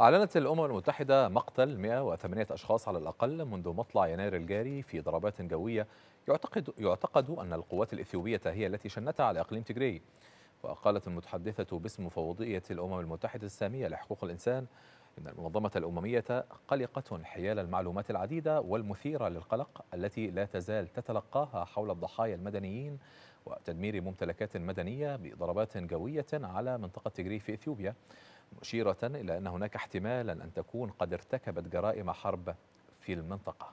أعلنت الأمم المتحدة مقتل 108 أشخاص على الأقل منذ مطلع يناير الجاري في ضربات جوية يعتقد, يعتقد أن القوات الإثيوبية هي التي شنتها على إقليم تجري وقالت المتحدثة باسم مفوضية الأمم المتحدة السامية لحقوق الإنسان إن المنظمة الأممية قلقة حيال المعلومات العديدة والمثيرة للقلق التي لا تزال تتلقاها حول الضحايا المدنيين وتدمير ممتلكات مدنية بضربات جوية على منطقة تجري في إثيوبيا مشيرة إلى أن هناك احتمالا أن تكون قد ارتكبت جرائم حرب في المنطقة